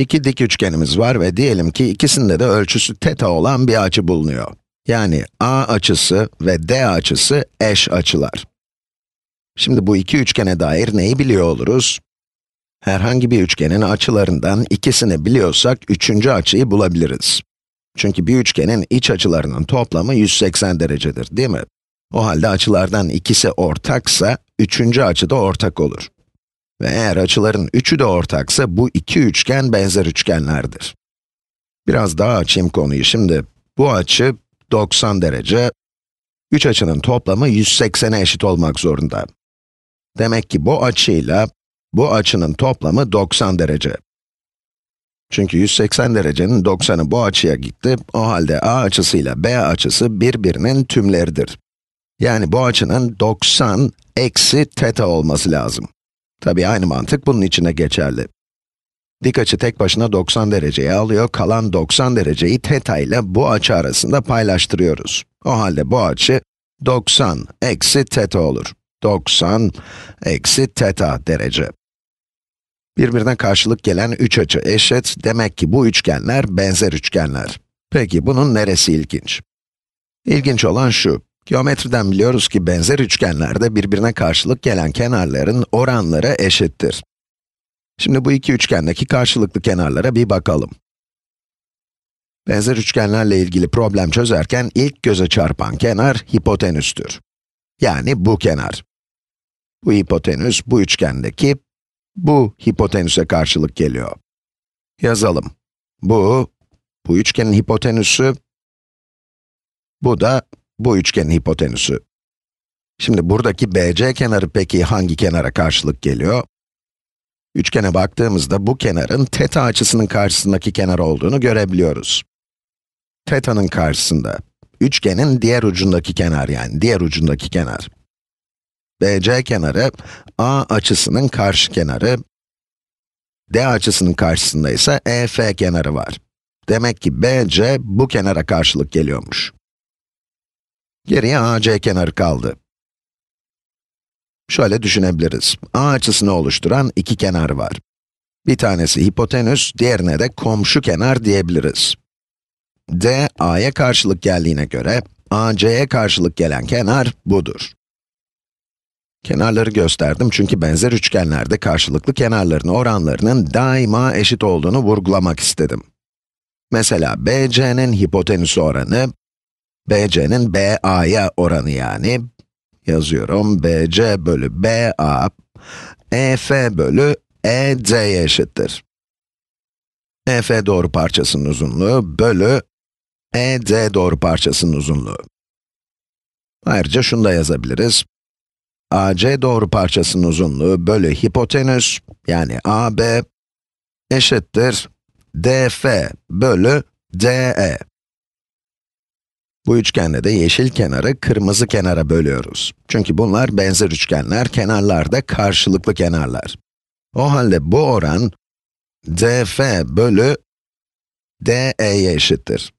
İki dik üçgenimiz var ve diyelim ki ikisinde de ölçüsü teta olan bir açı bulunuyor. Yani A açısı ve D açısı eş açılar. Şimdi bu iki üçgene dair neyi biliyor oluruz? Herhangi bir üçgenin açılarından ikisini biliyorsak üçüncü açıyı bulabiliriz. Çünkü bir üçgenin iç açılarının toplamı 180 derecedir, değil mi? O halde açılardan ikisi ortaksa, üçüncü açı da ortak olur. Ve eğer açıların üçü de ortaksa bu iki üçgen benzer üçgenlerdir. Biraz daha açayım konuyu şimdi. Bu açı 90 derece. Üç açının toplamı 180'e eşit olmak zorunda. Demek ki bu açıyla bu açının toplamı 90 derece. Çünkü 180 derecenin 90'ı bu açıya gitti, o halde a açısıyla b açısı birbirinin tümleridir. Yani bu açının 90 eksi teta olması lazım. Tabii aynı mantık bunun içine geçerli. Dik açı tek başına 90 dereceyi alıyor, kalan 90 dereceyi teta ile bu açı arasında paylaştırıyoruz. O halde bu açı 90 eksi teta olur. 90 eksi teta derece. Birbirine karşılık gelen 3 açı eşit, demek ki bu üçgenler benzer üçgenler. Peki bunun neresi ilginç? İlginç olan şu, Geometriden biliyoruz ki benzer üçgenlerde birbirine karşılık gelen kenarların oranları eşittir. Şimdi bu iki üçgendeki karşılıklı kenarlara bir bakalım. Benzer üçgenlerle ilgili problem çözerken ilk göze çarpan kenar hipotenüstür. Yani bu kenar. Bu hipotenüs bu üçgendeki bu hipotenüse karşılık geliyor. Yazalım. Bu, bu üçgenin hipotenüsü, bu da bu üçgenin hipotenüsü. Şimdi buradaki BC kenarı peki hangi kenara karşılık geliyor? Üçgene baktığımızda bu kenarın teta açısının karşısındaki kenar olduğunu görebiliyoruz. Teta'nın karşısında, üçgenin diğer ucundaki kenar yani diğer ucundaki kenar. BC kenarı, A açısının karşı kenarı, D açısının karşısında ise EF kenarı var. Demek ki BC bu kenara karşılık geliyormuş. Geriye AC kenarı kaldı. Şöyle düşünebiliriz. A açısını oluşturan iki kenar var. Bir tanesi hipotenüs, diğerine de komşu kenar diyebiliriz. D, A'ya karşılık geldiğine göre, AC'ye karşılık gelen kenar budur. Kenarları gösterdim çünkü benzer üçgenlerde karşılıklı kenarların oranlarının daima eşit olduğunu vurgulamak istedim. Mesela BC'nin hipotenüs oranı BC'nin BA'ya oranı yani. Yazıyorum, BC bölü BA, EF bölü ED'ye eşittir. EF doğru parçasının uzunluğu bölü ED doğru parçasının uzunluğu. Ayrıca şunu da yazabiliriz. AC doğru parçasının uzunluğu bölü hipotenüs, yani AB, eşittir DF bölü DE. Bu üçgende de yeşil kenarı kırmızı kenara bölüyoruz. Çünkü bunlar benzer üçgenler, kenarlar da karşılıklı kenarlar. O halde bu oran df bölü de'ye eşittir.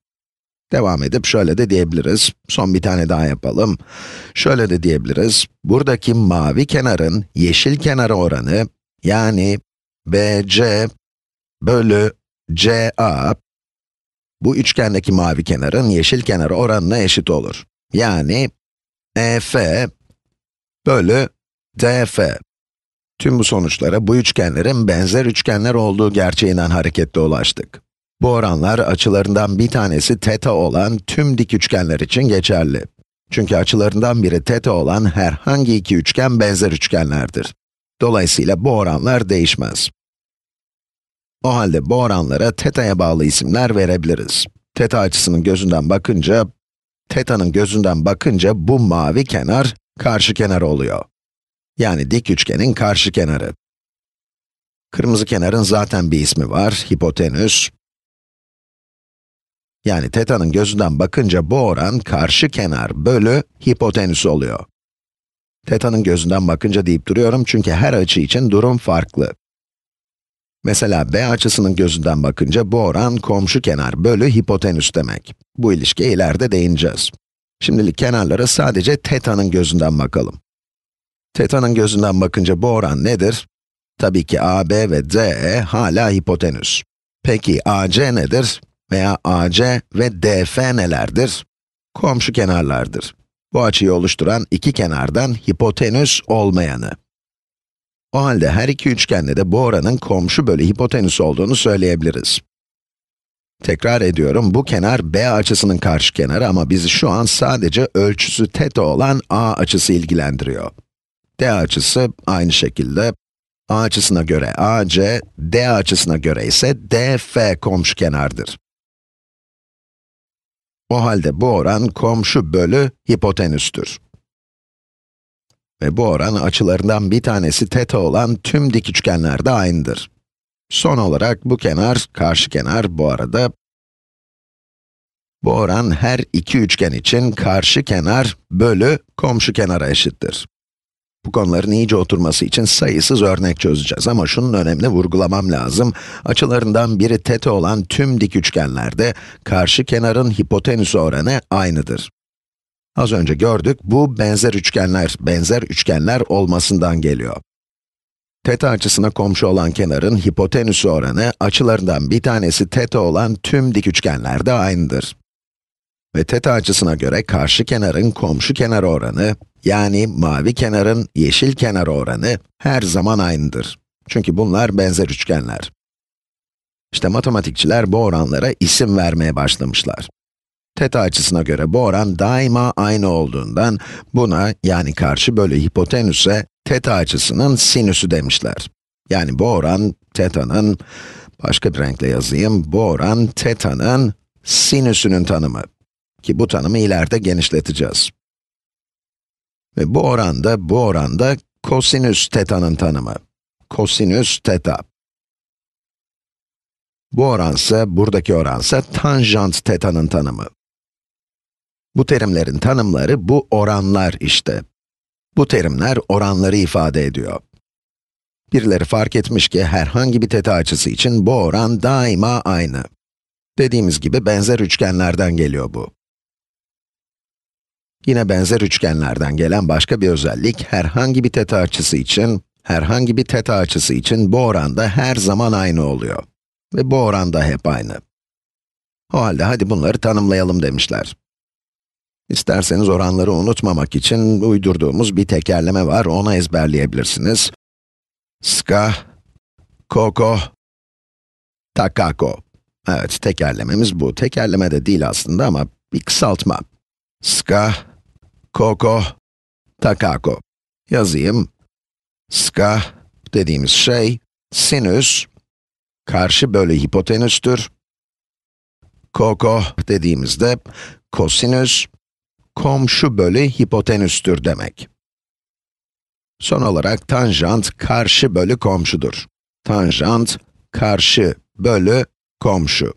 Devam edip şöyle de diyebiliriz. Son bir tane daha yapalım. Şöyle de diyebiliriz. Buradaki mavi kenarın yeşil kenara oranı yani bc bölü ca bu üçgendeki mavi kenarın yeşil kenarı oranına eşit olur. Yani EF bölü DF. Tüm bu sonuçlara bu üçgenlerin benzer üçgenler olduğu gerçeğinden hareketle ulaştık. Bu oranlar açılarından bir tanesi teta olan tüm dik üçgenler için geçerli. Çünkü açılarından biri teta olan herhangi iki üçgen benzer üçgenlerdir. Dolayısıyla bu oranlar değişmez. O halde bu oranlara teta'ya bağlı isimler verebiliriz. Teta açısının gözünden bakınca, teta'nın gözünden bakınca bu mavi kenar karşı kenar oluyor. Yani dik üçgenin karşı kenarı. Kırmızı kenarın zaten bir ismi var, hipotenüs. Yani teta'nın gözünden bakınca bu oran karşı kenar bölü hipotenüs oluyor. Teta'nın gözünden bakınca deyip duruyorum çünkü her açı için durum farklı. Mesela b açısının gözünden bakınca bu oran komşu kenar bölü hipotenüs demek. Bu ilişkiye ileride değineceğiz. Şimdilik kenarlara sadece teta'nın gözünden bakalım. Teta'nın gözünden bakınca bu oran nedir? Tabii ki AB ve DE hala hipotenüs. Peki AC nedir? Veya AC ve DF nelerdir? Komşu kenarlardır. Bu açıyı oluşturan iki kenardan hipotenüs olmayanı. O halde her iki üçgende de bu oranın komşu bölü hipotenüs olduğunu söyleyebiliriz. Tekrar ediyorum, bu kenar B açısının karşı kenarı ama bizi şu an sadece ölçüsü teta olan A açısı ilgilendiriyor. D açısı aynı şekilde A açısına göre AC, D açısına göre ise DF komşu kenardır. O halde bu oran komşu bölü hipotenüstür. Ve bu oran açılarından bir tanesi teta olan tüm dik üçgenlerde aynıdır. Son olarak bu kenar, karşı kenar bu arada. Bu oran her iki üçgen için karşı kenar bölü komşu kenara eşittir. Bu konuların iyice oturması için sayısız örnek çözeceğiz ama şunun önemli vurgulamam lazım. Açılarından biri teta olan tüm dik üçgenlerde karşı kenarın hipotenüs oranı aynıdır. Az önce gördük, bu benzer üçgenler, benzer üçgenler olmasından geliyor. Teta açısına komşu olan kenarın hipotenüsü oranı, açılarından bir tanesi teta olan tüm dik üçgenlerde aynıdır. Ve teta açısına göre karşı kenarın komşu kenar oranı, yani mavi kenarın yeşil kenar oranı her zaman aynıdır. Çünkü bunlar benzer üçgenler. İşte matematikçiler bu oranlara isim vermeye başlamışlar. Teta açısına göre bu oran daima aynı olduğundan buna yani karşı bölü hipotenüse teta açısının sinüsü demişler. Yani bu oran teta'nın, başka bir renkle yazayım, bu oran teta'nın sinüsünün tanımı. Ki bu tanımı ileride genişleteceğiz. Ve bu oranda, bu oranda kosinüs teta'nın tanımı. Kosinüs teta. Bu oransa, buradaki oransa tanjant teta'nın tanımı. Bu terimlerin tanımları bu oranlar işte. Bu terimler oranları ifade ediyor. Birileri fark etmiş ki herhangi bir teta açısı için bu oran daima aynı. Dediğimiz gibi benzer üçgenlerden geliyor bu. Yine benzer üçgenlerden gelen başka bir özellik, herhangi bir teta açısı için, herhangi bir teta açısı için bu oranda her zaman aynı oluyor. Ve bu oranda hep aynı. O halde hadi bunları tanımlayalım demişler. İsterseniz oranları unutmamak için uydurduğumuz bir tekerleme var, onu ezberleyebilirsiniz. Ska, koko, takako. Evet, tekerlememiz bu. Tekerleme de değil aslında ama bir kısaltma. Ska, koko, takako. Yazayım. Ska dediğimiz şey, sinüs, karşı bölü hipotenüstür. Koko dediğimizde kosinüs, komşu bölü hipotenüstür demek. Son olarak tanjant karşı bölü komşudur. Tanjant karşı bölü komşu.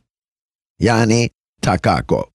Yani takako.